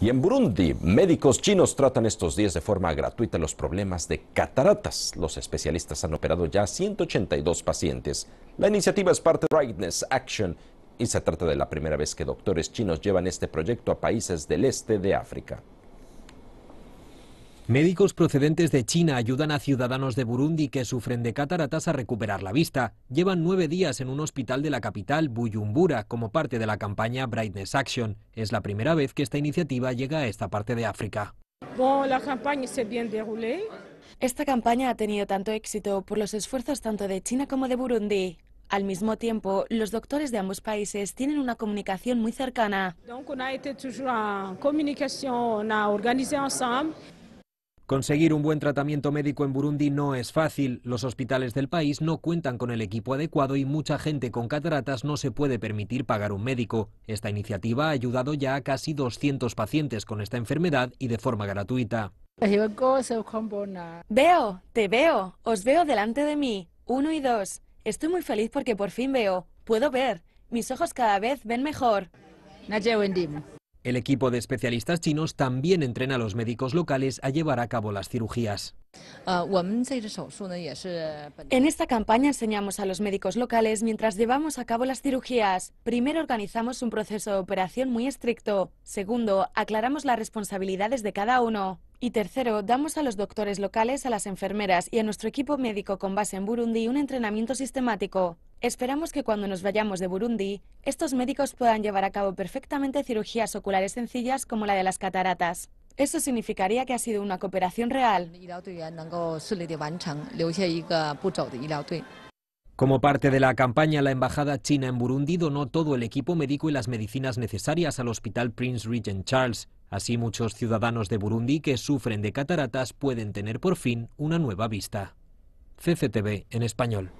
Y en Burundi, médicos chinos tratan estos días de forma gratuita los problemas de cataratas. Los especialistas han operado ya 182 pacientes. La iniciativa es parte de Rightness Action y se trata de la primera vez que doctores chinos llevan este proyecto a países del este de África. Médicos procedentes de China ayudan a ciudadanos de Burundi que sufren de cataratas a recuperar la vista. Llevan nueve días en un hospital de la capital, Buyumbura, como parte de la campaña Brightness Action. Es la primera vez que esta iniciativa llega a esta parte de África. la campaña se bien Esta campaña ha tenido tanto éxito por los esfuerzos tanto de China como de Burundi. Al mismo tiempo, los doctores de ambos países tienen una comunicación muy cercana. en Conseguir un buen tratamiento médico en Burundi no es fácil. Los hospitales del país no cuentan con el equipo adecuado y mucha gente con cataratas no se puede permitir pagar un médico. Esta iniciativa ha ayudado ya a casi 200 pacientes con esta enfermedad y de forma gratuita. Veo, te veo, os veo delante de mí. Uno y dos. Estoy muy feliz porque por fin veo, puedo ver. Mis ojos cada vez ven mejor. El equipo de especialistas chinos también entrena a los médicos locales a llevar a cabo las cirugías. Ah, eh, en esta campaña enseñamos a los médicos locales mientras llevamos a cabo las cirugías. Primero organizamos un proceso de operación muy estricto. Segundo, aclaramos las responsabilidades de cada uno. Y tercero, damos a los doctores locales, a las enfermeras y a nuestro equipo médico con base en Burundi un entrenamiento sistemático. Esperamos que cuando nos vayamos de Burundi, estos médicos puedan llevar a cabo perfectamente cirugías oculares sencillas como la de las cataratas. Eso significaría que ha sido una cooperación real. Como parte de la campaña, la Embajada China en Burundi donó todo el equipo médico y las medicinas necesarias al Hospital Prince Regent Charles. Así muchos ciudadanos de Burundi que sufren de cataratas pueden tener por fin una nueva vista. CCTV en español.